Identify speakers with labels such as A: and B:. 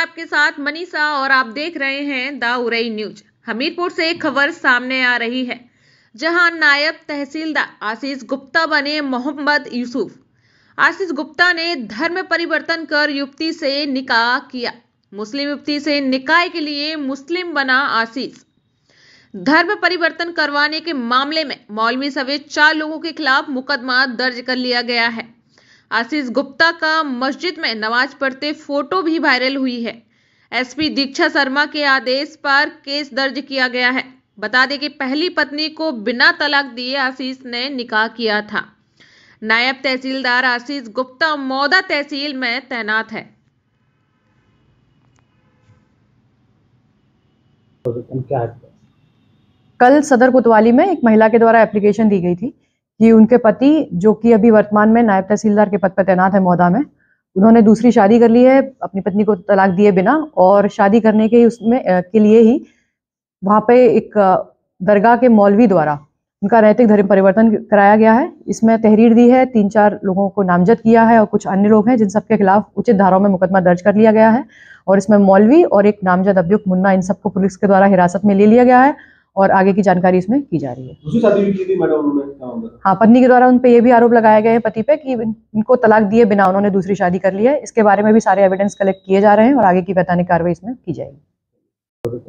A: आपके साथ मनीषा और आप देख रहे हैं द उरई न्यूज हमीरपुर से एक खबर सामने आ रही है जहां नायब तहसीलदार आशीष गुप्ता बने मोहम्मद यूसुफ आशीष गुप्ता ने धर्म परिवर्तन कर युवती से निकाह किया मुस्लिम युवती से निकाय के लिए मुस्लिम बना आशीष धर्म परिवर्तन करवाने के मामले में मौलवी समेत चार लोगों के खिलाफ मुकदमा दर्ज कर लिया गया है आशीष गुप्ता का मस्जिद में नमाज पढ़ते फोटो भी वायरल हुई है एसपी दीक्षा शर्मा के आदेश पर केस दर्ज किया गया है बता दें कि पहली पत्नी को बिना तलाक दिए आशीष ने निकाह किया था नायब तहसीलदार आशीष गुप्ता मौदा तहसील में तैनात है
B: कल सदर कोतवाली में एक महिला के द्वारा एप्लीकेशन दी गई थी कि उनके पति जो कि अभी वर्तमान में नायब तहसीलदार के पद पर तैनात है मोहदा में उन्होंने दूसरी शादी कर ली है अपनी पत्नी को तलाक दिए बिना और शादी करने के ही उसमें के लिए ही वहाँ पे एक दरगाह के मौलवी द्वारा उनका नैतिक धर्म परिवर्तन कराया गया है इसमें तहरीर दी है तीन चार लोगों को नामजद किया है और कुछ अन्य लोग हैं जिन सबके खिलाफ उचित धाराओं में मुकदमा दर्ज कर लिया गया है और इसमें मौलवी और एक नामजद अभियुक्त मुन्ना इन सबको पुलिस के द्वारा हिरासत में ले लिया गया है और आगे की जानकारी इसमें की जा रही है हाँ पत्नी के द्वारा उनपे ये भी आरोप लगाया गया है पति पे कि इनको तलाक दिए बिना उन्होंने दूसरी शादी कर ली है इसके बारे में भी सारे एविडेंस कलेक्ट किए जा रहे हैं और आगे की वैधानिक कार्रवाई इसमें की जाएगी